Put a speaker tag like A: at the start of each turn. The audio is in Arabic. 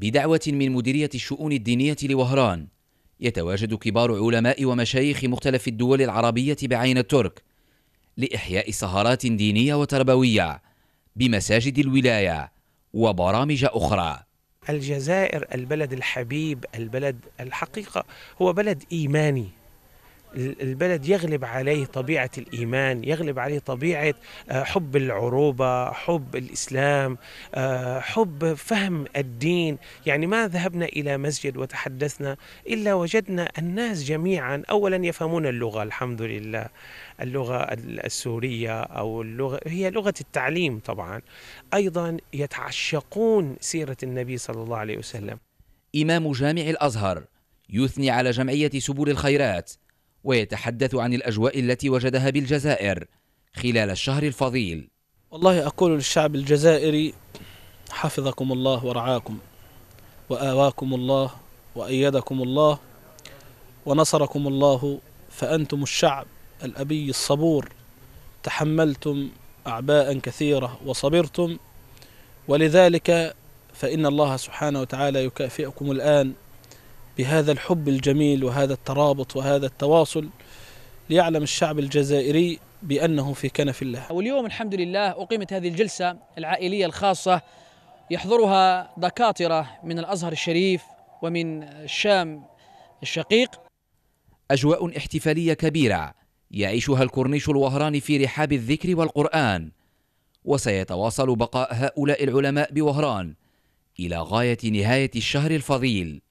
A: بدعوة من مديرية الشؤون الدينية لوهران يتواجد كبار علماء ومشايخ مختلف الدول العربية بعين الترك لإحياء سهرات دينية وتربوية بمساجد الولاية وبرامج
B: أخرى الجزائر البلد الحبيب البلد الحقيقة هو بلد إيماني البلد يغلب عليه طبيعة الإيمان يغلب عليه طبيعة آه، حب العروبة حب الإسلام آه، حب فهم الدين يعني ما ذهبنا إلى مسجد وتحدثنا إلا وجدنا الناس جميعا أولا يفهمون اللغة الحمد لله اللغة السورية أو اللغة هي لغة التعليم طبعا أيضا يتعشقون سيرة النبي صلى الله عليه وسلم إمام جامع الأزهر يثني على جمعية
A: سبل الخيرات ويتحدث عن الأجواء التي وجدها بالجزائر خلال
C: الشهر الفضيل والله أقول للشعب الجزائري حفظكم الله ورعاكم وآواكم الله وأيدكم الله ونصركم الله فأنتم الشعب الأبي الصبور تحملتم أعباء كثيرة وصبرتم ولذلك فإن الله سبحانه وتعالى يكافئكم الآن بهذا الحب الجميل وهذا الترابط وهذا التواصل ليعلم الشعب الجزائري بأنه في كنف الله
D: واليوم الحمد لله أقيمت هذه الجلسة العائلية الخاصة يحضرها دكاترة من الأزهر الشريف ومن الشام الشقيق
A: أجواء احتفالية كبيرة يعيشها الكورنيش الوهراني في رحاب الذكر والقرآن وسيتواصل بقاء هؤلاء العلماء بوهران إلى غاية نهاية الشهر الفضيل